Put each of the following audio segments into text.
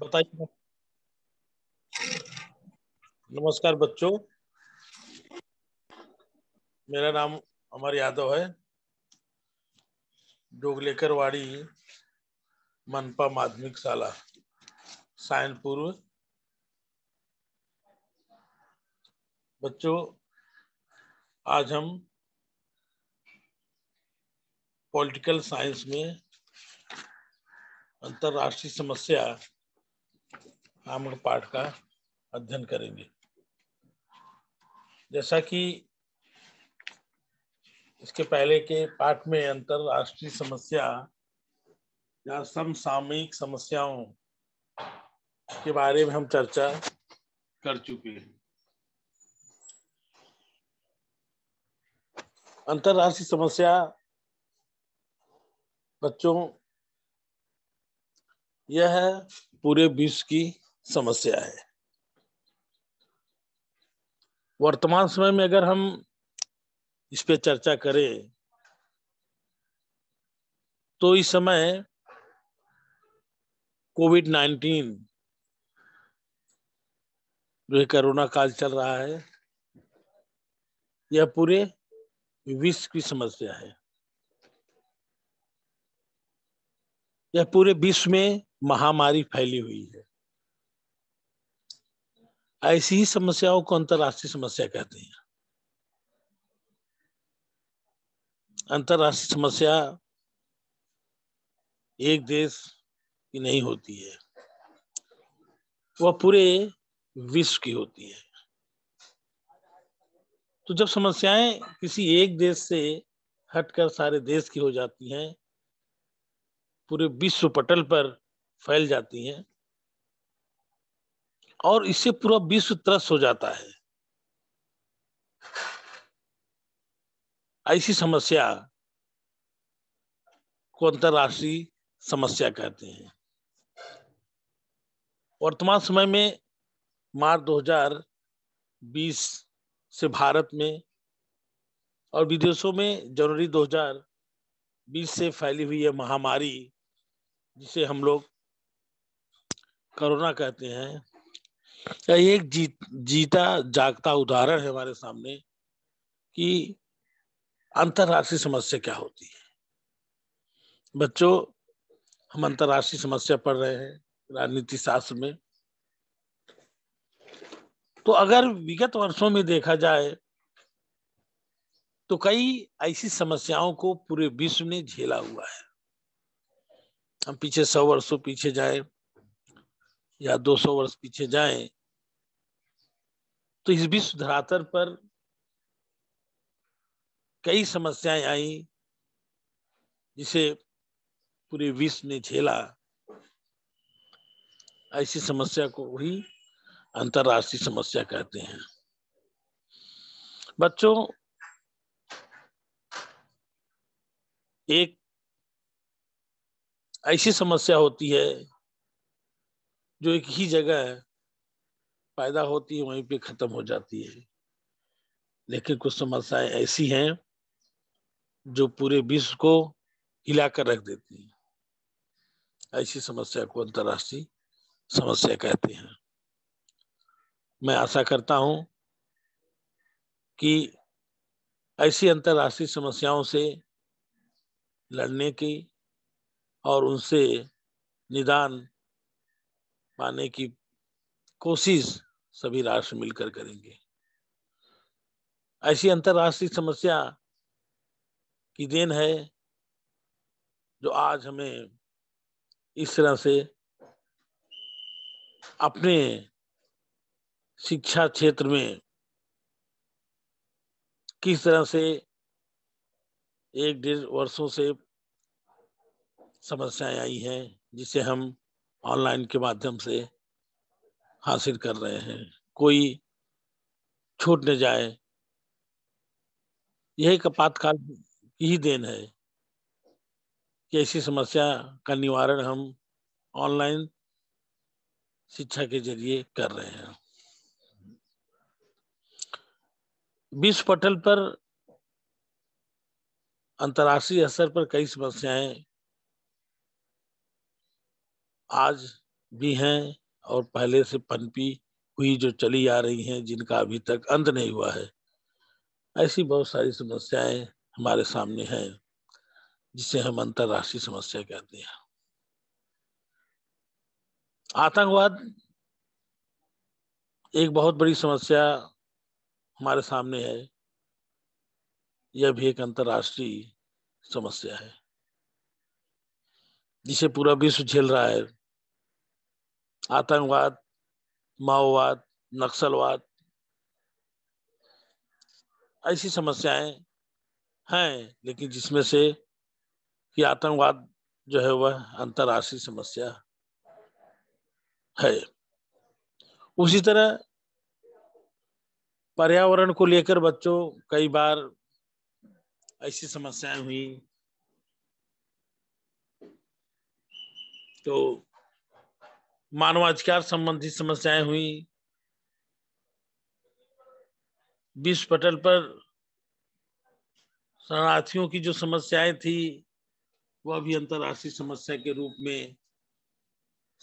बताइए नमस्कार बच्चों मेरा नाम अमर यादव है डोगलेकर वाड़ी मनपा माध्यमिक शाला सायनपुर बच्चों आज हम पॉलिटिकल साइंस में अंतरराष्ट्रीय समस्या नामक पाठ का अध्ययन करेंगे जैसा कि इसके पहले के पाठ में अंतरराष्ट्रीय समस्या या समसामयिक समस्याओं के बारे में हम चर्चा कर चुके हैं अंतरराष्ट्रीय समस्या बच्चों यह है पूरे विश्व की समस्या है वर्तमान समय में अगर हम इस पे चर्चा करें तो इस समय कोविड नाइन्टीन जो कोरोना काल चल रहा है यह पूरे विश्व की समस्या है यह पूरे विश्व में महामारी फैली हुई है ऐसी ही समस्याओं को अंतरराष्ट्रीय समस्या कहते हैं अंतरराष्ट्रीय समस्या एक देश की नहीं होती है वह पूरे विश्व की होती है तो जब समस्याएं किसी एक देश से हटकर सारे देश की हो जाती हैं पूरे विश्व पटल पर फैल जाती हैं और इससे पूरा विश्व त्रस्त हो जाता है ऐसी समस्या को अंतर्राष्ट्रीय समस्या कहते हैं वर्तमान समय में मार्च 2020 से भारत में और विदेशों में जनवरी 2020 से फैली हुई यह महामारी जिसे हम लोग कोरोना कहते हैं एक जीत, जीता जागता उदाहरण है हमारे सामने कि अंतर्राष्ट्रीय समस्या क्या होती है बच्चों हम अंतरराष्ट्रीय समस्या पढ़ रहे हैं राजनीति शास्त्र में तो अगर विगत वर्षों में देखा जाए तो कई ऐसी समस्याओं को पूरे विश्व ने झेला हुआ है हम पीछे सौ वर्षों पीछे जाए या दो सौ वर्ष पीछे जाए तो इस विश्व धरातल पर कई समस्याएं आई जिसे पूरे विश्व ने झेला ऐसी समस्या को ही अंतरराष्ट्रीय समस्या कहते हैं बच्चों एक ऐसी समस्या होती है जो एक ही जगह पैदा होती है वहीं पे खत्म हो जाती है लेकिन कुछ समस्याएं ऐसी हैं जो पूरे विश्व को हिलाकर रख देती हैं ऐसी समस्या को अंतर्राष्ट्रीय समस्या कहते हैं मैं आशा करता हूं कि ऐसी अंतर्राष्ट्रीय समस्याओं से लड़ने की और उनसे निदान पाने की कोशिश सभी राष्ट्र मिलकर करेंगे ऐसी अंतरराष्ट्रीय समस्या की देन है जो आज हमें इस तरह से अपने शिक्षा क्षेत्र में किस तरह से एक डेढ़ वर्षों से समस्याएं आई हैं जिसे हम ऑनलाइन के माध्यम से हासिल कर रहे हैं कोई छूट न जाए यही कपातकाल की ही देन है कि ऐसी समस्या का निवारण हम ऑनलाइन शिक्षा के जरिए कर रहे हैं विश्व पटल पर अंतर्राष्ट्रीय स्तर पर कई समस्याएं आज भी हैं और पहले से पनपी हुई जो चली आ रही हैं जिनका अभी तक अंत नहीं हुआ है ऐसी बहुत सारी समस्याएं हमारे सामने हैं जिसे हम अंतरराष्ट्रीय समस्या कहते हैं आतंकवाद एक बहुत बड़ी समस्या हमारे सामने है यह भी एक अंतर्राष्ट्रीय समस्या है जिसे पूरा विश्व झेल रहा है आतंकवाद माओवाद नक्सलवाद ऐसी समस्याएं हैं लेकिन जिसमें से कि आतंकवाद जो है वह अंतर्राष्ट्रीय समस्या है उसी तरह पर्यावरण को लेकर बच्चों कई बार ऐसी समस्याएं हुई तो मानवाधिकार संबंधी समस्याएं हुई विश्व पटल पर शरणार्थियों की जो समस्याएं थी वह भी अंतर्राष्ट्रीय समस्या के रूप में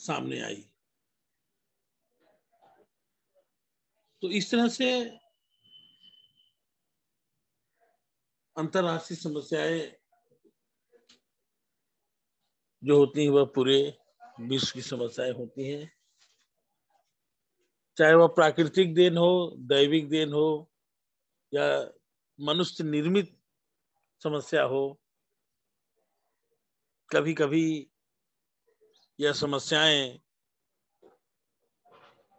सामने आई तो इस तरह से अंतर्राष्ट्रीय समस्याएं जो होती हैं वह पूरे विश्व की समस्याएं होती हैं चाहे वह प्राकृतिक देन हो दैविक देन हो या मनुष्य निर्मित समस्या हो कभी कभी यह समस्याएं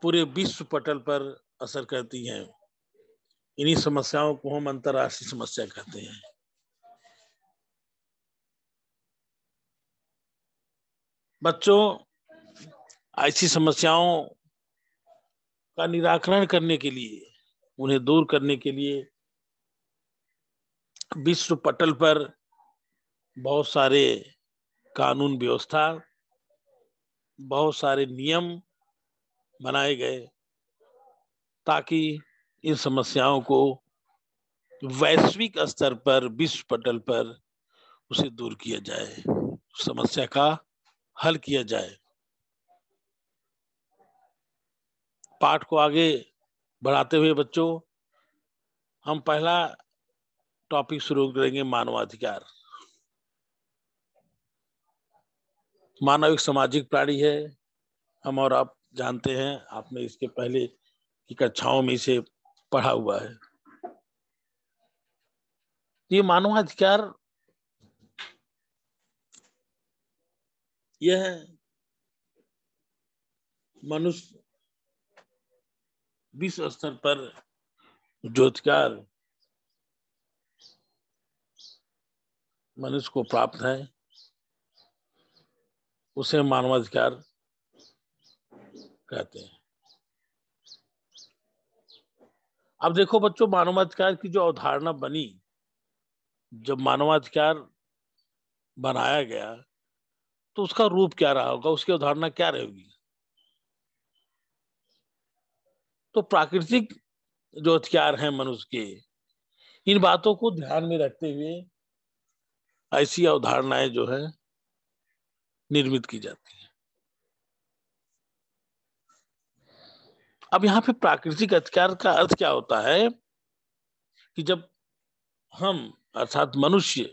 पूरे विश्व पटल पर असर करती हैं इन्हीं समस्याओं को हम अंतर्राष्ट्रीय समस्या कहते हैं बच्चों ऐसी समस्याओं का निराकरण करने के लिए उन्हें दूर करने के लिए विश्व पटल पर बहुत सारे कानून व्यवस्था बहुत सारे नियम बनाए गए ताकि इन समस्याओं को वैश्विक स्तर पर विश्व पटल पर उसे दूर किया जाए समस्या का हल किया जाए पाठ को आगे बढ़ाते हुए बच्चों हम पहला टॉपिक शुरू करेंगे मानवाधिकार मानव एक सामाजिक प्राणी है हम और आप जानते हैं आपने इसके पहले की कक्षाओं में इसे पढ़ा हुआ है ये मानवाधिकार यह मनुष्य विश्व स्तर पर ज्योतिकार मनुष्य को प्राप्त है उसे मानवाधिकार कहते हैं अब देखो बच्चों मानवाधिकार की जो अवधारणा बनी जब मानवाधिकार बनाया गया तो उसका रूप क्या रहा होगा उसकी अवधारणा क्या रहेगी तो प्राकृतिक जो हथियार हैं मनुष्य के इन बातों को ध्यान में रखते हुए ऐसी अवधारणाएं जो है निर्मित की जाती है अब यहाँ पे प्राकृतिक अधिकार का अर्थ क्या होता है कि जब हम अर्थात मनुष्य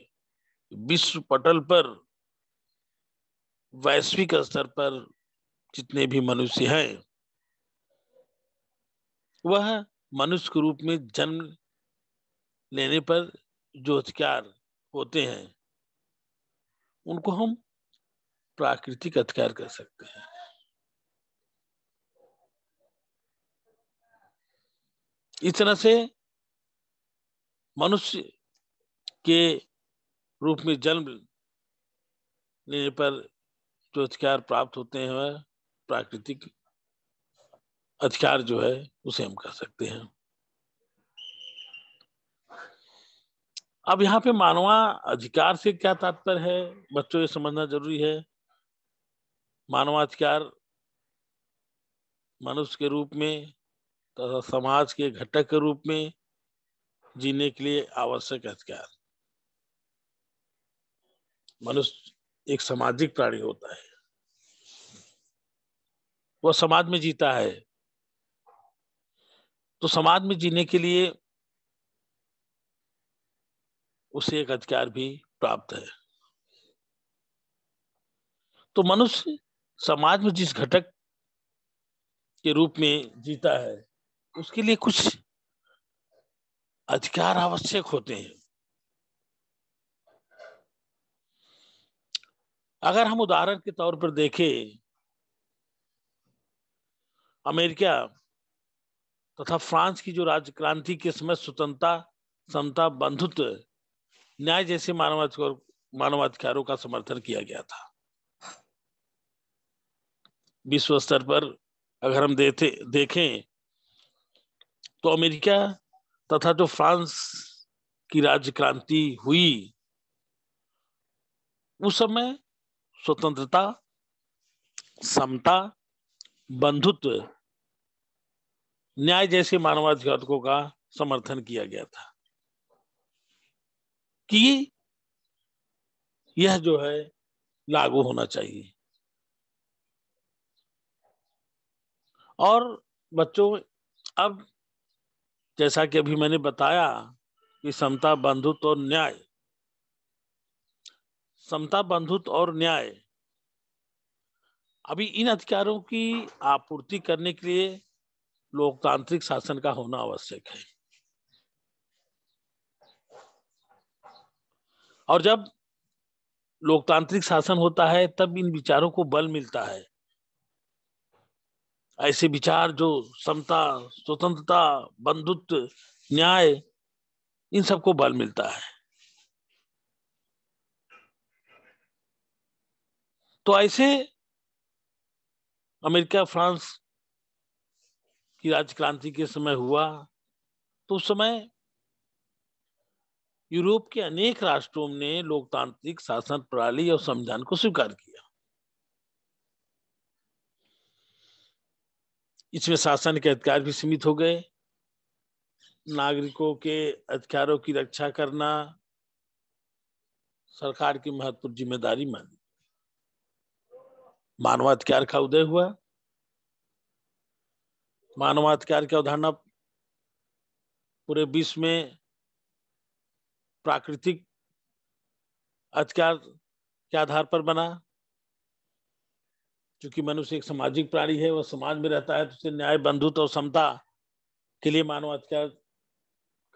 विश्व पटल पर वैश्विक स्तर पर जितने भी मनुष्य हैं वह मनुष्य के रूप में जन्म लेने पर जो अधिकार होते हैं उनको हम प्राकृतिक अधिकार कर सकते हैं इस तरह से मनुष्य के रूप में जन्म लेने पर जो अधिकार प्राप्त होते हैं प्राकृतिक अधिकार जो है उसे हम कह सकते हैं अब यहाँ पे मानवा अधिकार से क्या तात्पर्य है बच्चों ये समझना जरूरी है मानवाधिकार मनुष्य के रूप में तथा समाज के घटक के रूप में जीने के लिए आवश्यक अधिकार मनुष्य एक सामाजिक प्राणी होता है वह समाज में जीता है तो समाज में जीने के लिए उसे एक अधिकार भी प्राप्त है तो मनुष्य समाज में जिस घटक के रूप में जीता है उसके लिए कुछ अधिकार आवश्यक होते हैं अगर हम उदाहरण के तौर पर देखें अमेरिका तथा फ्रांस की जो राज्य क्रांति के समय स्वतंत्रता समता बंधुत्व न्याय जैसे मानवाधिकार मानवाधिकारों का समर्थन किया गया था विश्व स्तर पर अगर हम देते देखें तो अमेरिका तथा जो फ्रांस की राज्य क्रांति हुई उस समय स्वतंत्रता समता बंधुत्व न्याय जैसे मानवाधिकारों का समर्थन किया गया था कि यह जो है लागू होना चाहिए और बच्चों अब जैसा कि अभी मैंने बताया कि समता बंधुत्व और न्याय समता बंधुत्व और न्याय अभी इन अधिकारों की आपूर्ति करने के लिए लोकतांत्रिक शासन का होना आवश्यक है और जब लोकतांत्रिक शासन होता है तब इन विचारों को बल मिलता है ऐसे विचार जो समता स्वतंत्रता बंधुत्व न्याय इन सबको बल मिलता है तो ऐसे अमेरिका फ्रांस की राज क्रांति के समय हुआ तो उस समय यूरोप के अनेक राष्ट्रों ने लोकतांत्रिक शासन प्रणाली और संविधान को स्वीकार किया इसमें शासन के अधिकार भी सीमित हो गए नागरिकों के अधिकारों की रक्षा करना सरकार की महत्वपूर्ण जिम्मेदारी मानी मानवाधिकार का उदय हुआ मानवाधिकार की अवधारणा पूरे विश्व में प्राकृतिक अधिकार के आधार पर बना क्योंकि मनुष्य एक सामाजिक प्राणी है वह समाज में रहता है तो उसे न्याय बंधुत्व और समता के लिए मानवाधिकार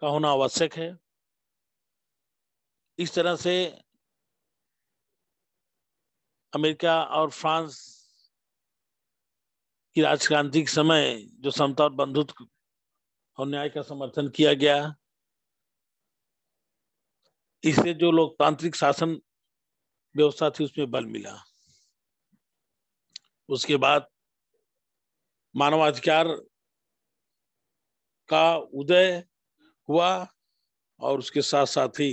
का होना आवश्यक है इस तरह से अमेरिका और फ्रांस की राजक्रांति के समय जो समता और बंधुत्व और न्याय का समर्थन किया गया इससे जो लोकतांत्रिक शासन व्यवस्था थी उसमें बल मिला उसके बाद मानवाधिकार का उदय हुआ और उसके साथ साथ ही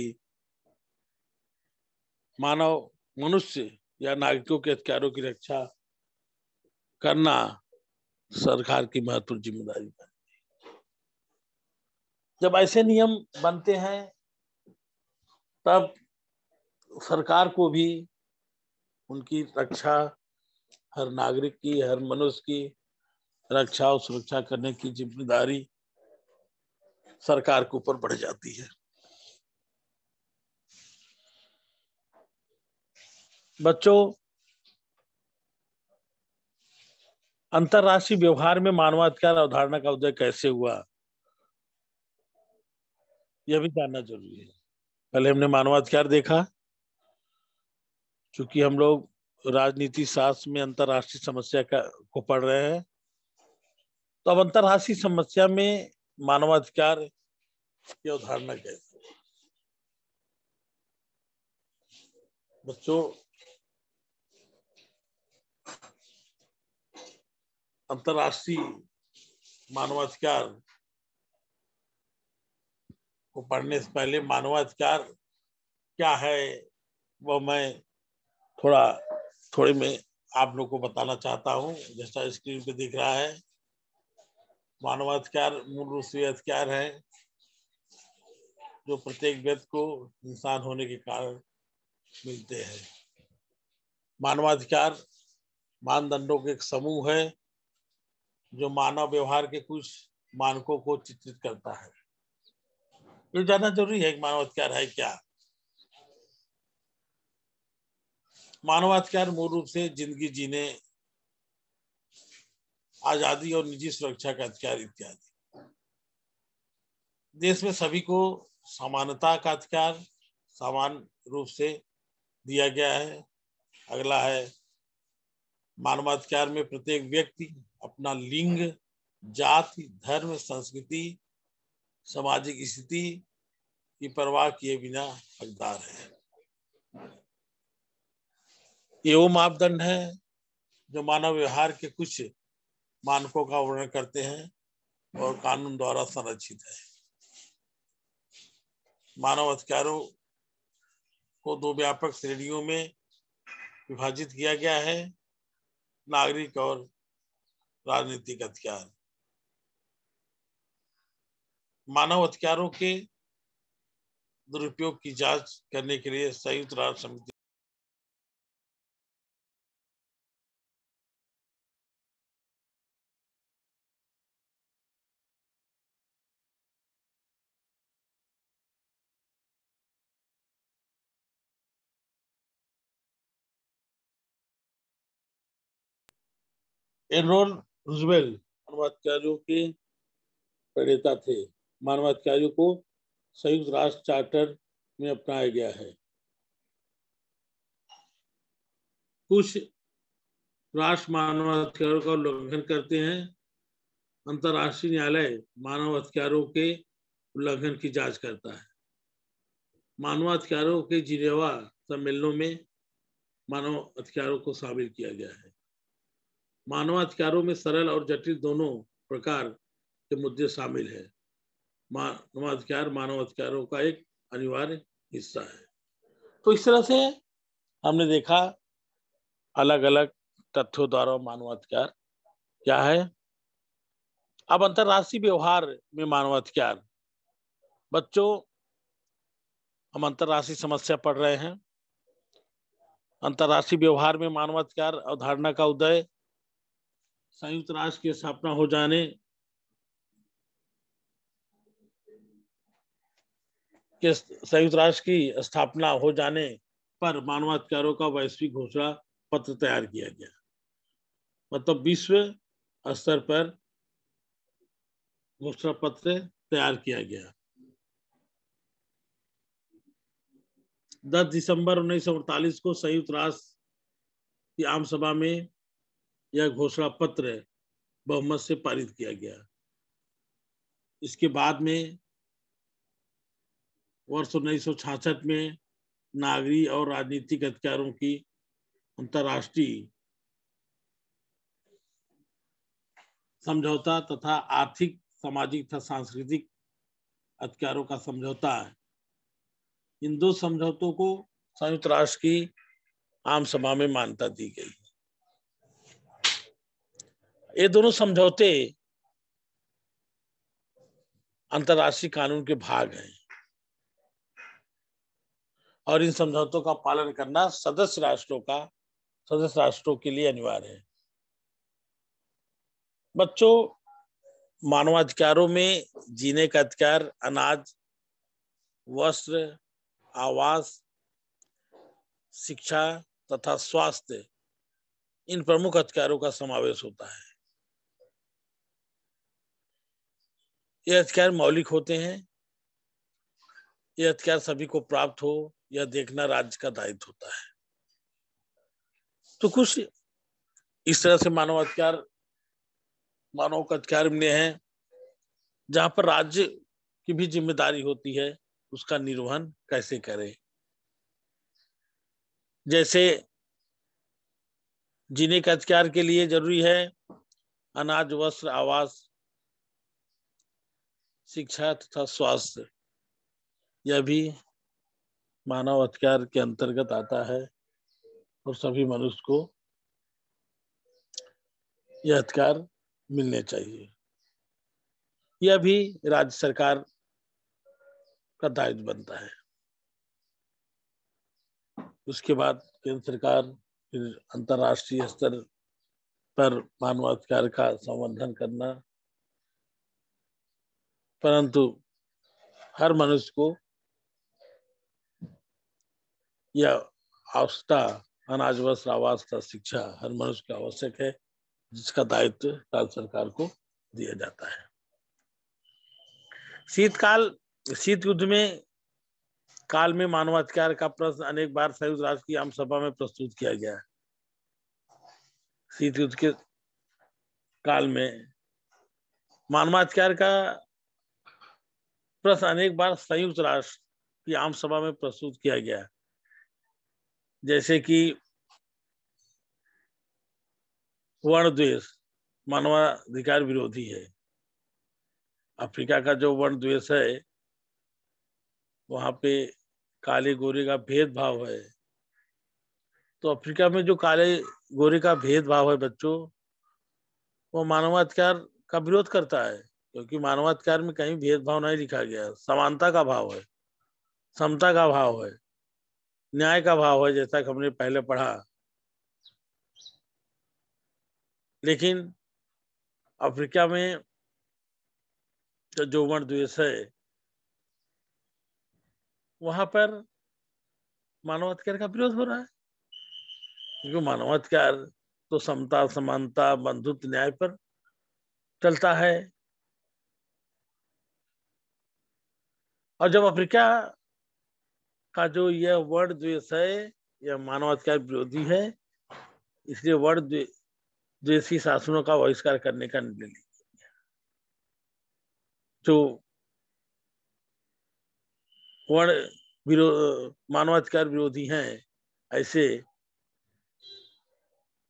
मानव मनुष्य या नागरिकों के अधिकारों की रक्षा करना सरकार की महत्वपूर्ण जिम्मेदारी बनती जब ऐसे नियम बनते हैं तब सरकार को भी उनकी रक्षा हर नागरिक की हर मनुष्य की रक्षा और सुरक्षा करने की जिम्मेदारी सरकार के ऊपर बढ़ जाती है बच्चों अंतरराष्ट्रीय व्यवहार में मानवाधिकार अवधारणा का उदय कैसे हुआ यह भी जानना जरूरी है पहले हमने मानवाधिकार देखा क्योंकि हम लोग राजनीति शास्त्र में अंतरराष्ट्रीय समस्या का को पढ़ रहे हैं तो अब अंतरराष्ट्रीय समस्या में मानवाधिकार की अवधारणा कैसे बच्चों अंतर्राष्ट्रीय मानवाधिकार को पढ़ने से पहले मानवाधिकार क्या है वह मैं थोड़ा थोड़े में आप लोग को बताना चाहता हूँ जैसा स्क्रीन पे दिख रहा है मानवाधिकार मूल रूप से अधिकार है जो प्रत्येक व्यक्ति को इंसान होने के कारण मिलते हैं मानवाधिकार मानदंडों के एक समूह है जो मानव व्यवहार के कुछ मानकों को चित्रित करता है ये जानना जरूरी है कि मानवाधिकार है क्या मानवाधिकार मूल रूप से जिंदगी जीने आजादी और निजी सुरक्षा का अधिकार इत्यादि देश में सभी को समानता का अधिकार समान रूप से दिया गया है अगला है मानवाधिकार में प्रत्येक व्यक्ति अपना लिंग जाति धर्म संस्कृति सामाजिक स्थिति की परवाह किए बिना हकदार है ये वो मापदंड है जो मानव व्यवहार के कुछ मानकों का वर्णन करते हैं और कानून द्वारा संरक्षित है मानव अधिकारों को दो व्यापक श्रेणियों में विभाजित किया गया है नागरिक और राजनीतिक अधिकार मानव अधिकारों के दुरुपयोग की जांच करने के लिए संयुक्त राष्ट्र समिति एनरोल रुजवेल मानवाधिकारियों के प्रणेता थे मानवाधिकारियों को संयुक्त राष्ट्र चार्टर में अपनाया गया है कुछ राष्ट्र मानवाधिकारों का उल्लंघन करते हैं अंतर्राष्ट्रीय न्यायालय मानवाधिकारों के उल्लंघन की जांच करता है मानवाधिकारों के जिनेवा सम्मेलनों में मानव अधिकारों को शामिल किया गया है मानवाधिकारों में सरल और जटिल दोनों प्रकार के मुद्दे शामिल है मानवाधिकार मानवाधिकारों का एक अनिवार्य हिस्सा है तो इस तरह से हमने देखा अलग अलग तथ्यों द्वारा मानवाधिकार क्या है अब अंतर्राष्ट्रीय व्यवहार में मानवाधिकार बच्चों हम अंतर्राष्ट्रीय समस्या पढ़ रहे हैं अंतर्राष्ट्रीय व्यवहार में मानवाधिकार अवधारणा का उदय संयुक्त राष्ट्र की स्थापना हो जाने के संयुक्त राष्ट्र की स्थापना हो जाने पर मानवाधिकारों का वैश्विक घोषणा पत्र तैयार किया गया मतलब विश्व स्तर पर घोषणा पत्र तैयार किया गया 10 दिसंबर उन्नीस को संयुक्त राष्ट्र की आम सभा में यह घोषणा पत्र बहुमत से पारित किया गया इसके बाद में वर्ष उन्नीस में नागरी और राजनीतिक अधिकारों की अंतर्राष्ट्रीय समझौता तथा आर्थिक सामाजिक तथा सांस्कृतिक अधिकारों का समझौता है इन दो समझौतों को संयुक्त राष्ट्र की आम सभा में मान्यता दी गई ये दोनों समझौते अंतर्राष्ट्रीय कानून के भाग हैं और इन समझौतों का पालन करना सदस्य राष्ट्रों का सदस्य राष्ट्रों के लिए अनिवार्य है बच्चों मानवाधिकारों में जीने का अधिकार अनाज वस्त्र आवास शिक्षा तथा स्वास्थ्य इन प्रमुख अधिकारों का समावेश होता है ये अधिकार मौलिक होते हैं ये अधिकार सभी को प्राप्त हो यह देखना राज्य का दायित्व होता है तो कुछ इस तरह से मानव अधिकार मानव का अधिकार मिले हैं जहां पर राज्य की भी जिम्मेदारी होती है उसका निर्वहन कैसे करे जैसे जीने के अधिकार के लिए जरूरी है अनाज वस्त्र आवास शिक्षा तथा स्वास्थ्य यह भी मानव अधिकार के अंतर्गत आता है और सभी मनुष्य को यह अधिकार मिलने चाहिए यह भी राज्य सरकार का दायित्व बनता है उसके बाद केंद्र सरकार फिर अंतर्राष्ट्रीय स्तर पर मानवाधिकार का संवर्धन करना परंतु हर मनुष्य को यह आवश्यकता अनाज वस्त्र आवास का शिक्षा हर मनुष्य का आवश्यक है जिसका दायित्व राज्य सरकार को दिया जाता है शीतकाल शीत युद्ध में काल में मानवाधिकार का प्रश्न अनेक बार संयुक्त राष्ट्र की आम सभा में प्रस्तुत किया गया है शीत युद्ध के काल में मानवाधिकार का प्रश्न अनेक बार संयुक्त राष्ट्र की आम सभा में प्रस्तुत किया गया है जैसे कि वर्ण द्वेष मानवाधिकार विरोधी है अफ्रीका का जो वर्ण द्वेष है वहां पे काले गोरे का भेदभाव है तो अफ्रीका में जो काले गोरे का भेदभाव है बच्चों वो मानवाधिकार का विरोध करता है क्योंकि मानवाधिकार में कहीं भेदभाव नहीं लिखा गया समानता का भाव है समता का भाव है न्याय का भाव है जैसा कि हमने पहले पढ़ा लेकिन अफ्रीका में तो जो वर्ण द्वेष है वहां पर मानवाधिकार का विरोध हो रहा है क्योंकि मानवाधिकार तो समता समानता बंधुत्व न्याय पर चलता है और जब अफ्रीका का जो यह वर्ड द्वेष है यह मानवाधिकार विरोधी है इसलिए वर्ड द्वेषी शासनों का बहिष्कार करने का निर्णय लिया जो वर्ण विरो मानवाधिकार विरोधी हैं ऐसे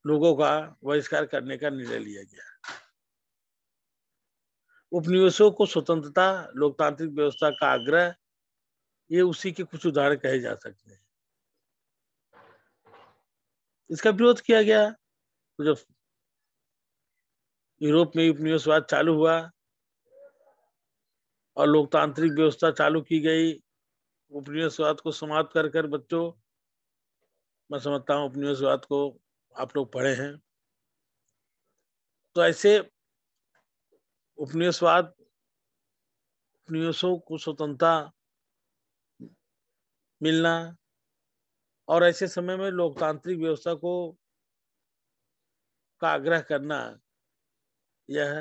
लोगों का बहिष्कार करने का निर्णय लिया गया उपनिवेशों को स्वतंत्रता लोकतांत्रिक व्यवस्था का आग्रह ये उसी के कुछ उदाहरण कहे जा सकते हैं इसका विरोध किया गया तो जब यूरोप में उपनिवेशवाद चालू हुआ और लोकतांत्रिक व्यवस्था चालू की गई उपनिवेशवाद को समाप्त कर कर बच्चों मैं समझता हूँ उपनिवेशवाद को आप लोग पढ़े हैं तो ऐसे उपनिवेशवाद उपनिवेशों को स्वतंत्रता मिलना और ऐसे समय में लोकतांत्रिक व्यवस्था को का आग्रह करना यह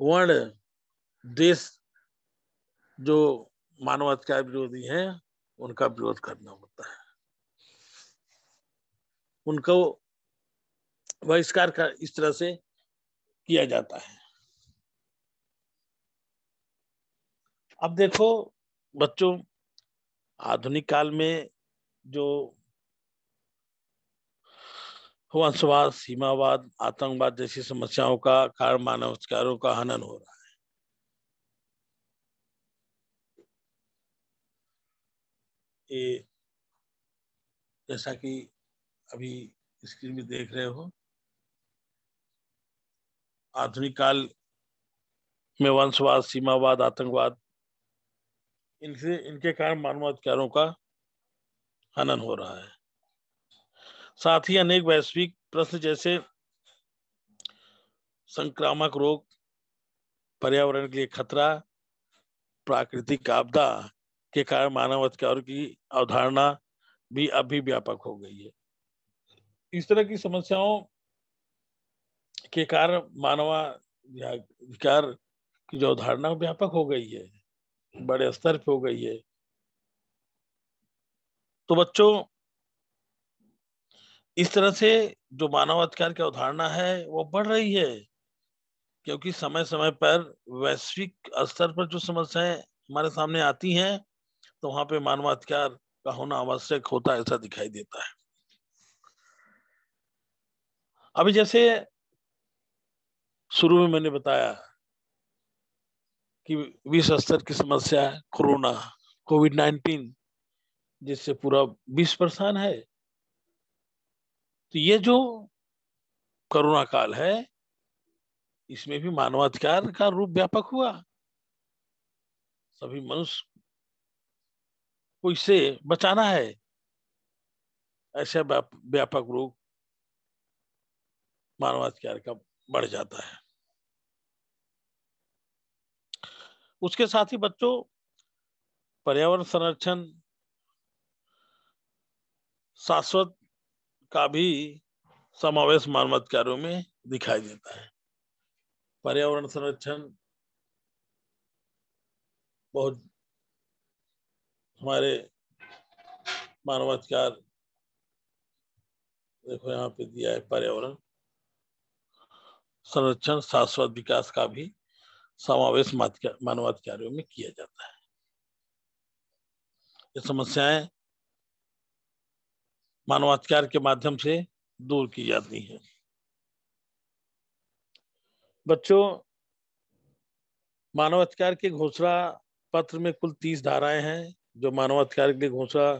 वर्ण देश जो मानवाधिकार विरोधी हैं उनका विरोध करना होता है उनको बहिष्कार कर इस तरह से किया जाता है अब देखो बच्चों आधुनिक काल में जो वंशवाद सीमावाद आतंकवाद जैसी समस्याओं का कारण मानवाधिकारों का हनन हो रहा है ये जैसा कि अभी स्क्रीन में देख रहे हो आधुनिक काल में वंशवाद सीमावाद आतंकवाद इनसे इनके कारण मानवाधिकारों का हनन हो रहा है साथ ही अनेक वैश्विक प्रश्न जैसे संक्रामक रोग पर्यावरण के लिए खतरा प्राकृतिक आपदा के कारण मानव अधिकारों की अवधारणा भी अभी व्यापक हो गई है इस तरह की समस्याओं के कारण मानवाधिकार की जो अवधारणा व्यापक हो गई है बड़े स्तर पे हो गई है तो बच्चों इस तरह से जो मानवाधिकार की अवधारणा है वो बढ़ रही है क्योंकि समय समय पर वैश्विक स्तर पर जो समस्याएं हमारे सामने आती हैं तो वहां पे मानवाधिकार का होना आवश्यक होता है ऐसा दिखाई देता है अभी जैसे शुरू में मैंने बताया कि विश्व स्तर की समस्या है कोरोना कोविड नाइन्टीन जिससे पूरा विश्व परेशान है तो ये जो कोरोना काल है इसमें भी मानवाधिकार का रूप व्यापक हुआ सभी मनुष्य को इससे बचाना है ऐसा व्यापक रूप मानवाधिकार का बढ़ जाता है उसके साथ ही बच्चों पर्यावरण संरक्षण शाश्वत का भी समावेश मानव कार्यों में दिखाई देता है पर्यावरण संरक्षण बहुत हमारे मानवाधिकार देखो यहाँ पे दिया है पर्यावरण संरक्षण शाश्वत विकास का भी समावेश मानवाधिकारियों में किया जाता है ये समस्याएं मानवाधिकार के माध्यम से दूर की जाती है बच्चों मानवाधिकार के घोषणा पत्र में कुल तीस धाराएं हैं जो मानवाधिकार के लिए घोषणा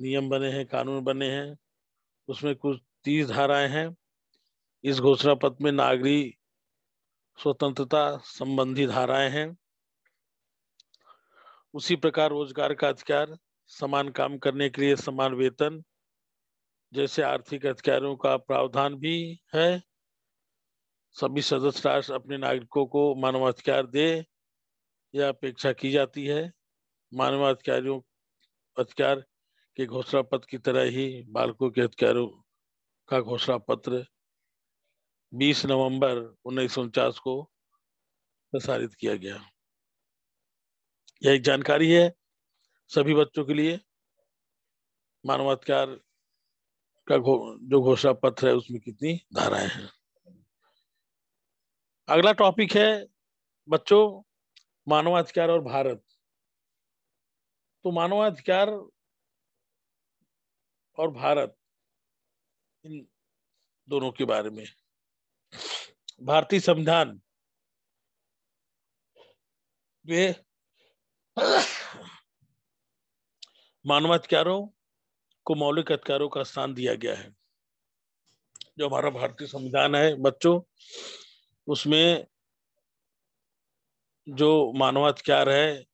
नियम बने हैं कानून बने हैं उसमें कुछ तीस धाराएं हैं इस घोषणा पत्र में नागरी स्वतंत्रता संबंधी धाराएं हैं उसी प्रकार रोजगार का अधिकार समान काम करने के लिए समान वेतन जैसे आर्थिक अधिकारों का प्रावधान भी है सभी सदस्य राष्ट्र अपने नागरिकों को मानवाधिकार दे यह अपेक्षा की जाती है मानवाधिकारियों अधिकार के घोषणा पत्र की तरह ही बालकों के अधिकारों का घोषणा पत्र 20 नवंबर उन्नीस को प्रसारित किया गया यह एक जानकारी है सभी बच्चों के लिए मानवाधिकार का घो, जो घोषणा पत्र है उसमें कितनी धाराएं हैं अगला टॉपिक है बच्चों मानवाधिकार और भारत तो मानवाधिकार और भारत इन दोनों के बारे में भारतीय संविधान वे मानवाधिकारों को मौलिक अधिकारों का स्थान दिया गया है जो हमारा भारतीय संविधान है बच्चों उसमें जो मानवाधिकार है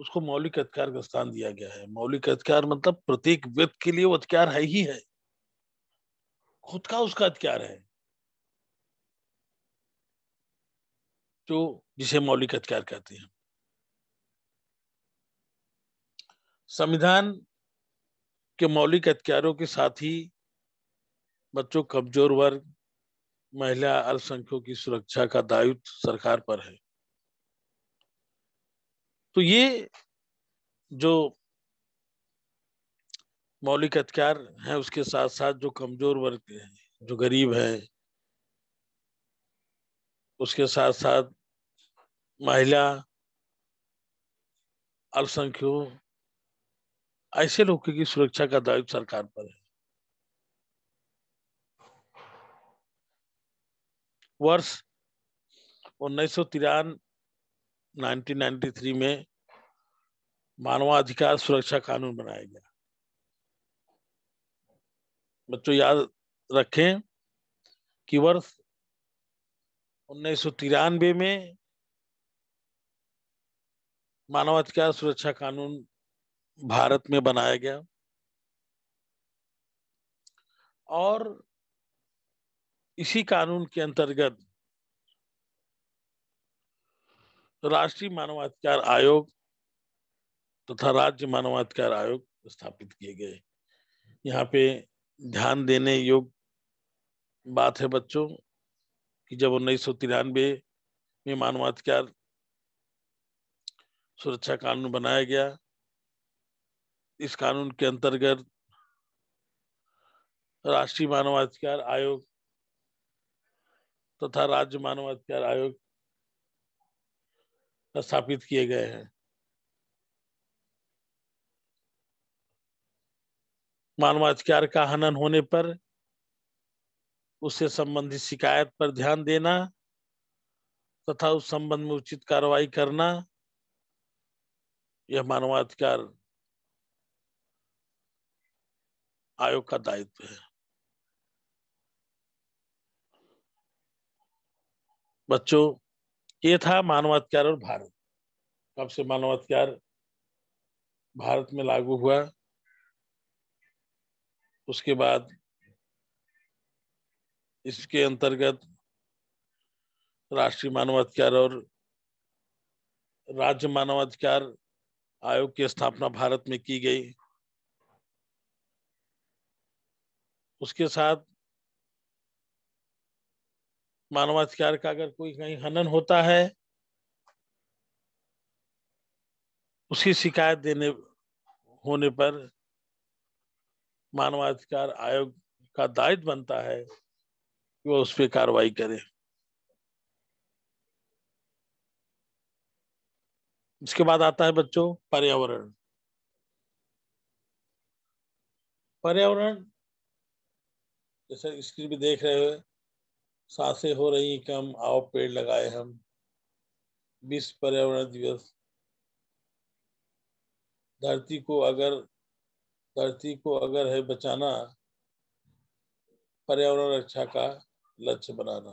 उसको मौलिक अधिकार का स्थान दिया गया है मौलिक अधिकार मतलब प्रत्येक व्यक्ति के लिए वो अधिकार है ही है खुद का उसका अधिकार है जो जिसे मौलिक अधिकार कहते हैं संविधान के मौलिक अधिकारों के साथ ही बच्चों कमजोर वर्ग महिला अल्पसंख्यकों की सुरक्षा का दायित्व सरकार पर है तो ये जो मौलिक अधिकार है उसके साथ साथ जो कमजोर वर्ग हैं जो गरीब हैं उसके साथ साथ महिला अल्पसंख्यक ऐसे लोगों की सुरक्षा का दायित्व सरकार पर है वर्ष उन्नीस सौ तिरानवे में मानवाधिकार सुरक्षा कानून बनाया गया बच्चों याद रखें कि वर्ष उन्नीस में मानवाधिकार सुरक्षा कानून भारत में बनाया गया और इसी कानून के अंतर्गत राष्ट्रीय मानवाधिकार आयोग तथा तो राज्य मानवाधिकार आयोग स्थापित किए गए यहाँ पे ध्यान देने योग्य बात है बच्चों कि जब उन्नीस सौ में मानवाधिकार सुरक्षा कानून बनाया गया इस कानून के अंतर्गत राष्ट्रीय मानवाधिकार आयोग तथा तो राज्य मानवाधिकार आयोग स्थापित किए गए हैं मानवाधिकार का हनन होने पर उससे संबंधित शिकायत पर ध्यान देना तथा उस संबंध में उचित कार्रवाई करना यह मानवाधिकार आयोग का दायित्व है बच्चों ये था मानवाधिकार और भारत कब से मानवाधिकार भारत में लागू हुआ उसके बाद इसके अंतर्गत राष्ट्रीय मानवाधिकार और राज्य मानवाधिकार आयोग की स्थापना भारत में की गई उसके साथ मानवाधिकार का अगर कोई कहीं हनन होता है उसकी शिकायत देने होने पर मानवाधिकार आयोग का दायित्व बनता है कि वो उस पर कार्रवाई करे इसके बाद आता है बच्चों पर्यावरण पर्यावरण जैसे स्क्रीन भी देख रहे हो सांसें हो रही कि हम आओ पेड़ लगाए हम विश्व पर्यावरण दिवस धरती को अगर धरती को अगर है बचाना पर्यावरण रक्षा का लक्ष्य बनाना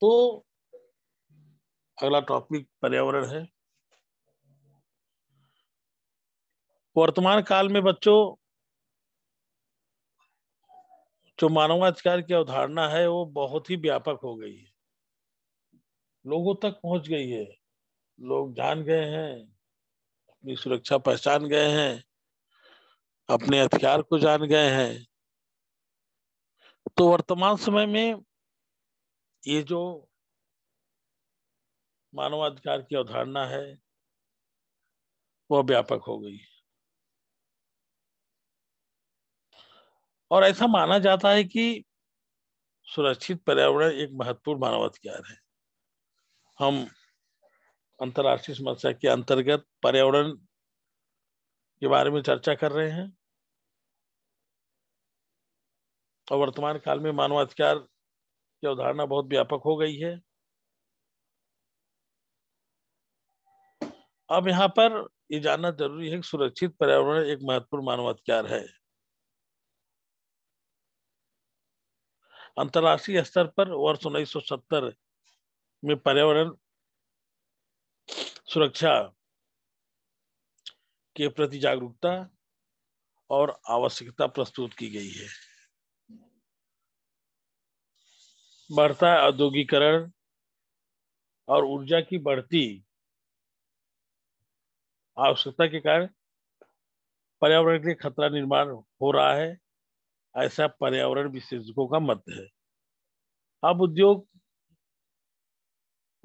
तो अगला टॉपिक पर्यावरण है वर्तमान काल में बच्चों जो मानवाधिकार की अवधारणा है वो बहुत ही व्यापक हो गई है लोगों तक पहुंच गई है लोग जान गए हैं अपनी सुरक्षा पहचान गए हैं अपने हथियार को जान गए हैं तो वर्तमान समय में ये जो मानवाधिकार की अवधारणा है वह व्यापक हो गई और ऐसा माना जाता है कि सुरक्षित पर्यावरण एक महत्वपूर्ण मानवाधिकार है हम अंतरराष्ट्रीय समस्या के अंतर्गत पर्यावरण के बारे में चर्चा कर रहे हैं और वर्तमान काल में मानवाधिकार की अवधारणा बहुत व्यापक हो गई है अब यहाँ पर ये जानना जरूरी है कि सुरक्षित पर्यावरण एक महत्वपूर्ण मानवाधिकार है अंतर्राष्ट्रीय स्तर पर वर्ष 1970 में पर्यावरण सुरक्षा के प्रति जागरूकता और आवश्यकता प्रस्तुत की गई है बढ़ता औद्योगिकरण और ऊर्जा की बढ़ती आवश्यकता के कारण पर्यावरण के खतरा निर्माण हो रहा है ऐसा पर्यावरण विशेषज्ञों का मत है अब उद्योग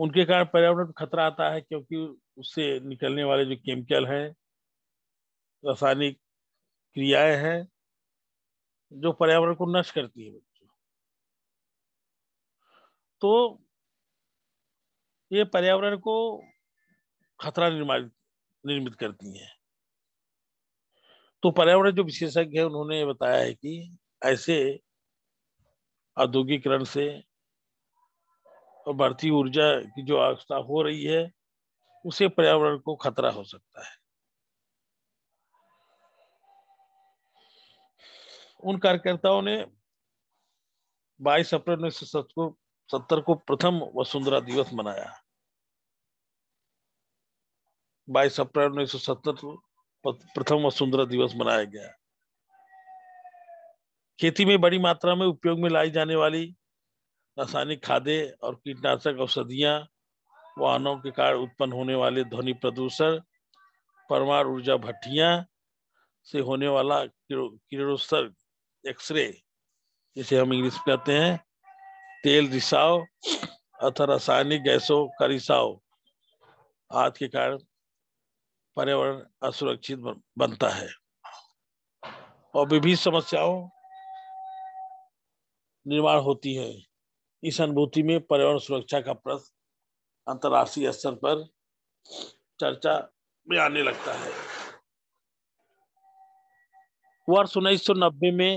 उनके कारण पर्यावरण खतरा आता है क्योंकि उससे निकलने वाले जो केमिकल हैं रासायनिक क्रियाएं हैं जो पर्यावरण को नष्ट करती है तो ये पर्यावरण को खतरा निर्माण निर्मित करती हैं तो पर्यावरण जो विशेषज्ञ है उन्होंने बताया है कि ऐसे औद्योगिकरण से और बढ़ती ऊर्जा की जो आवश्यकता हो रही है उसे पर्यावरण को खतरा हो सकता है उन कार्यकर्ताओं ने बाईस अप्रैल उन्नीस सौ को सत्तर को प्रथम वसुंधरा दिवस मनाया बाईस अप्रैल उन्नीस सौ सत्तर को प्रथम वसुंधरा दिवस मनाया गया खेती में बड़ी मात्रा में उपयोग में लाई जाने वाली रासायनिक खादें और कीटनाशक औषधियां वाहनों के कारण उत्पन्न होने वाले ध्वनि प्रदूषण परमाणु ऊर्जा भट्टियां से होने वाला किरणोत्सर्ग एक्सरे जिसे हम इंग्लिश में कहते हैं तेल रिसाव अथवा रासायनिक गैसों का रिसाव आदि के कारण पर्यावरण असुरक्षित बनता है और विभिन्न समस्याओं निर्माण होती है इस अनुभूति में पर्यावरण सुरक्षा का प्रश्न अंतर्राष्ट्रीय स्तर पर चर्चा में आने लगता है वर्ष उन्नीस में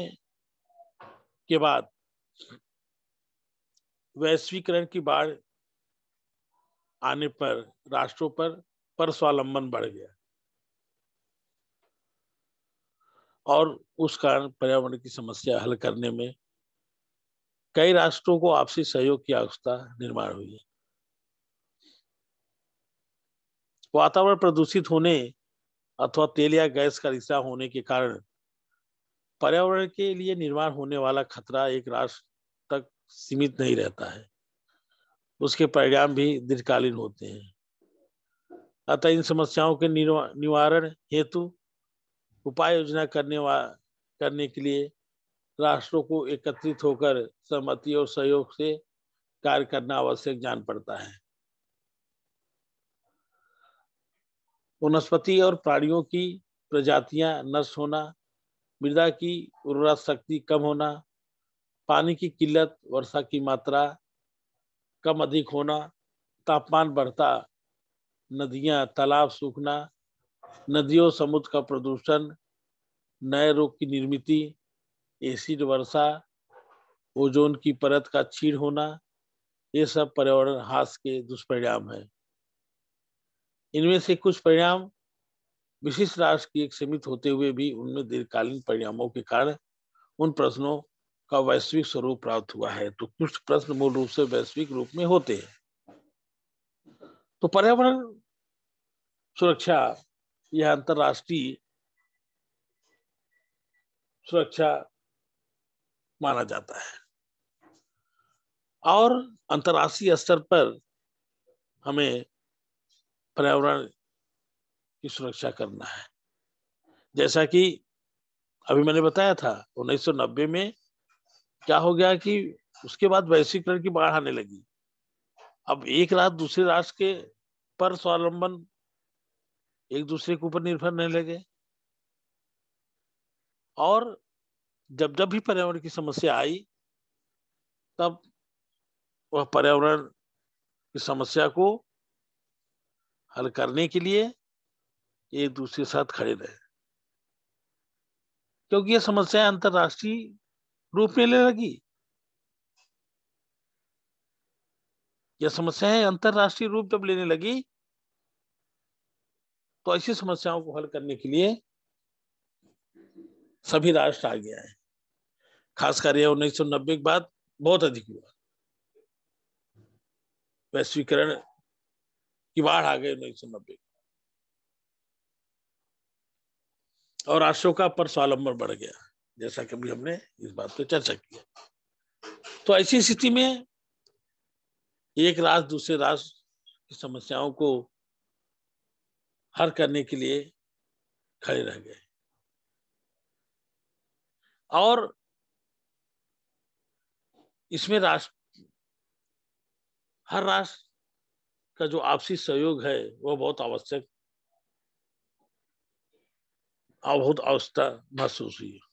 के बाद वैश्वीकरण की बाढ़ आने पर राष्ट्रों पर पर स्वावलंबन बढ़ गया और उस कारण पर्यावरण की समस्या हल करने में कई राष्ट्रों को आपसी सहयोग की आवश्यकता निर्माण हुई है वातावरण प्रदूषित होने अथवा तेल या गैस का रिश्ता होने के कारण पर्यावरण के लिए निर्माण होने वाला खतरा एक राष्ट्र सीमित नहीं रहता है उसके परिणाम भी दीर्घकालीन होते हैं अतः इन समस्याओं के निवारण हेतु उपाय योजना करने वा करने के लिए राष्ट्रों को एकत्रित होकर सहमति और सहयोग से कार्य करना आवश्यक जान पड़ता है वनस्पति और प्राणियों की प्रजातियां नष्ट होना मृदा की उर्वरा शक्ति कम होना पानी की किल्लत वर्षा की मात्रा कम अधिक होना तापमान बढ़ता नदियां तालाब सूखना नदियों समुद्र का प्रदूषण नए रोग की निर्मित एसिड वर्षा ओजोन की परत का छीड़ होना ये सब पर्यावरण हास के दुष्परिणाम हैं इनमें से कुछ परिणाम विशिष्ट राष्ट्र की एक सीमित होते हुए भी उनमें दीर्घकालीन परिणामों के कारण उन प्रश्नों का वैश्विक स्वरूप प्राप्त हुआ है तो कुछ प्रश्न मूल रूप से वैश्विक रूप में होते हैं तो पर्यावरण सुरक्षा यह अंतरराष्ट्रीय सुरक्षा माना जाता है और अंतर्राष्ट्रीय स्तर पर हमें पर्यावरण की सुरक्षा करना है जैसा कि अभी मैंने बताया था 1990 में क्या हो गया कि उसके बाद वैश्विक की बाढ़ आने लगी अब एक रात दूसरे राष्ट्र के पर स्वावलंबन एक दूसरे के ऊपर निर्भर नहीं लगे और जब जब भी पर्यावरण की समस्या आई तब वह पर्यावरण की समस्या को हल करने के लिए एक दूसरे के साथ खड़े रहे क्योंकि यह समस्याएं अंतरराष्ट्रीय रूप में लेने लगी यह समस्या है अंतरराष्ट्रीय रूप जब लेने लगी तो ऐसी समस्याओं को हल करने के लिए सभी राष्ट्र आ गया है खासकर यह उन्नीस सौ नब्बे के बाद बहुत अधिक हुआ वैश्वीकरण की बाढ़ आ गई उन्नीस सौ नब्बे और राष्ट्रों का पर स्वालंबन बढ़ गया जैसा कभी हमने इस बात पर चर्चा की तो ऐसी स्थिति में एक राष्ट्र दूसरे राष्ट्र की समस्याओं को हर करने के लिए खड़े रह गए और इसमें राष्ट्र हर राष्ट्र का जो आपसी सहयोग है वह बहुत आवश्यक बहुत आवश्यकता महसूस हुई है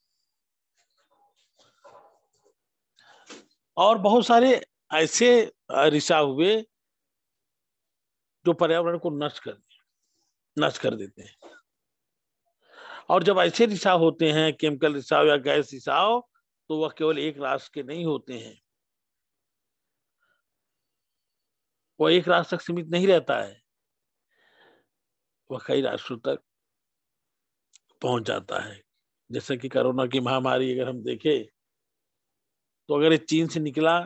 और बहुत सारे ऐसे रिसा हुए जो पर्यावरण को नष्ट कर नष्ट कर देते हैं और जब ऐसे रिसाव होते हैं केमिकल रिसाव या गैस रिसाव तो वह केवल एक राष्ट्र के नहीं होते हैं वह एक राष्ट्र तक सीमित नहीं रहता है वह कई राष्ट्रों तक पहुंच जाता है जैसे कि कोरोना की महामारी अगर हम देखें तो अगर ये चीन से निकला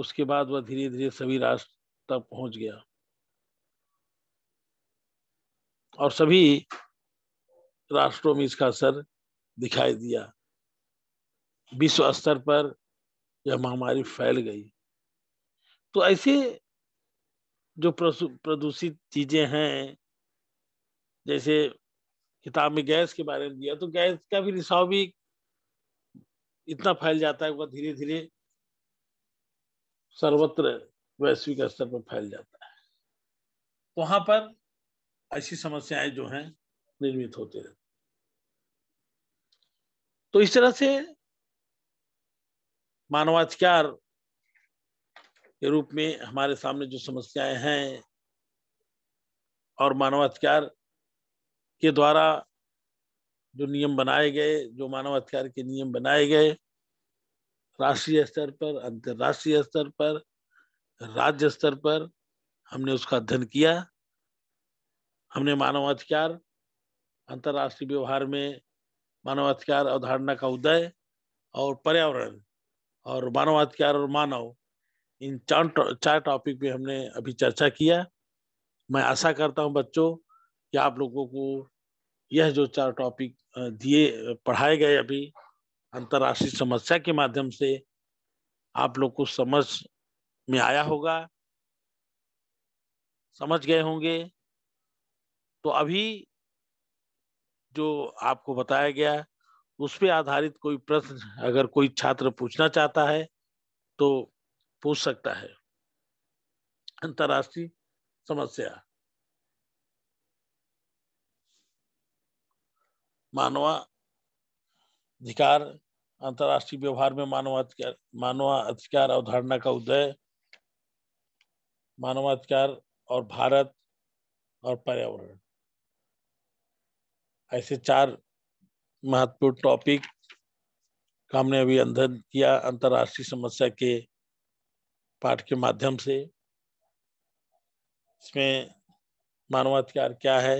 उसके बाद वह धीरे धीरे सभी राष्ट्र तक पहुंच गया और सभी राष्ट्रों में इसका असर दिखाई दिया विश्व स्तर पर यह महामारी फैल गई तो ऐसे जो प्रदूषित चीजें हैं जैसे किताब में गैस के बारे में दिया तो गैस का भी रिसाव भी इतना फैल जाता है वह धीरे धीरे सर्वत्र वैश्विक स्तर पर फैल जाता है तो वहां पर ऐसी समस्याएं जो हैं निर्मित होते रहते तो इस तरह से मानवाधिकार के रूप में हमारे सामने जो समस्याएं हैं और मानवाधिकार के द्वारा जो नियम बनाए गए जो मानवाधिकार के नियम बनाए गए राष्ट्रीय स्तर पर अंतर्राष्ट्रीय स्तर पर राज्य स्तर पर हमने उसका अध्ययन किया हमने मानवाधिकार अंतर्राष्ट्रीय व्यवहार में मानवाधिकार अवधारणा का उदय और पर्यावरण और मानवाधिकार और मानव इन चार चार टॉपिक पे हमने अभी चर्चा किया मैं आशा करता हूँ बच्चों कि आप लोगों को यह जो चार टॉपिक दिए पढ़ाए गए अभी अंतर्राष्ट्रीय समस्या के माध्यम से आप लोग को समझ में आया होगा समझ गए होंगे तो अभी जो आपको बताया गया उस पर आधारित कोई प्रश्न अगर कोई छात्र पूछना चाहता है तो पूछ सकता है अंतर्राष्ट्रीय समस्या मानवाधिकार अंतर्राष्ट्रीय व्यवहार में मानवाधिकार मानवाधिकार अवधारणा का उदय मानवाधिकार और भारत और पर्यावरण ऐसे चार महत्वपूर्ण टॉपिक का हमने अभी किया अंतर्राष्ट्रीय समस्या के पाठ के माध्यम से इसमें मानवाधिकार क्या है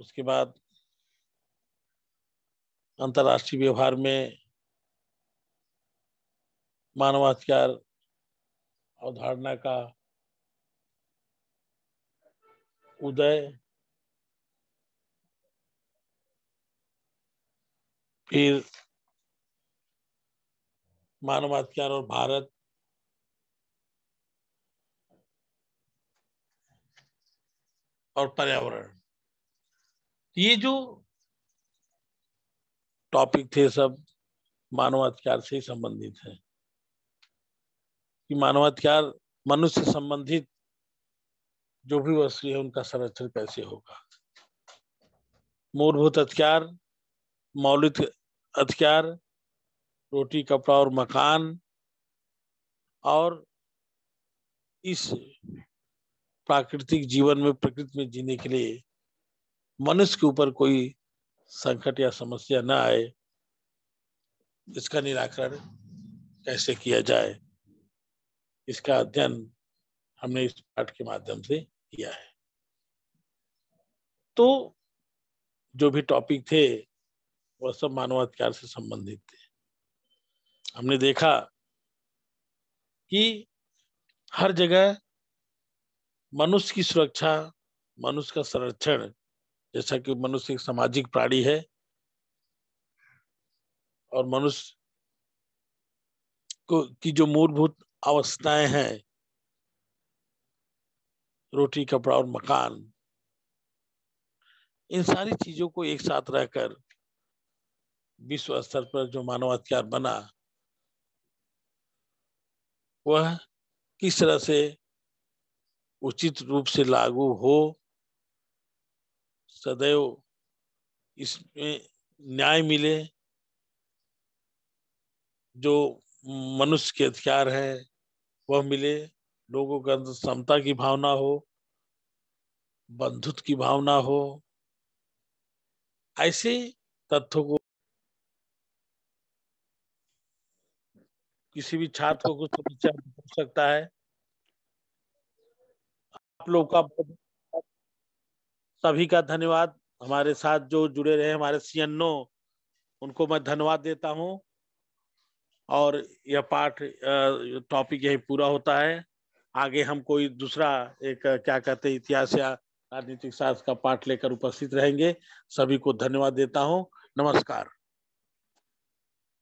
उसके बाद अंतर्राष्ट्रीय व्यवहार में मानवाधिकार अवधारणा का उदय फिर मानवाधिकार और भारत और पर्यावरण ये जो टॉपिक थे सब मानवाधिकार से ही संबंधित है कि मानवाधिकार मनुष्य संबंधित जो भी वस्तु है उनका संरक्षण कैसे होगा मूलभूत अधिकार मौलिक अधिकार रोटी कपड़ा और मकान और इस प्राकृतिक जीवन में प्रकृति में जीने के लिए मनुष्य के ऊपर कोई संकट या समस्या ना आए इसका निराकरण कैसे किया जाए इसका अध्ययन हमने इस पाठ के माध्यम से किया है तो जो भी टॉपिक थे वह सब मानवाधिकार से संबंधित थे हमने देखा कि हर जगह मनुष्य की सुरक्षा मनुष्य का संरक्षण जैसा कि मनुष्य एक सामाजिक प्राणी है और मनुष्य को की जो मूलभूत अवस्थाएं हैं रोटी कपड़ा और मकान इन सारी चीजों को एक साथ रहकर विश्व स्तर पर जो मानवाधिकार बना वह किस तरह से उचित रूप से लागू हो सदैव इसमें न्याय मिले जो मनुष्य के अधिकार है वह मिले लोगों के अंदर समता की भावना हो बंधुत्व की भावना हो ऐसे तथ्यों को किसी भी छात्र को कुछ विचार तो हो सकता है आप लोग का सभी का धन्यवाद हमारे साथ जो जुड़े रहे हमारे सीएनओ उनको मैं धन्यवाद देता हूँ और यह पाठ टॉपिक यही पूरा होता है आगे हम कोई दूसरा एक क्या कहते हैं इतिहास या राजनीतिक शास्त्र का पाठ लेकर उपस्थित रहेंगे सभी को धन्यवाद देता हूँ नमस्कार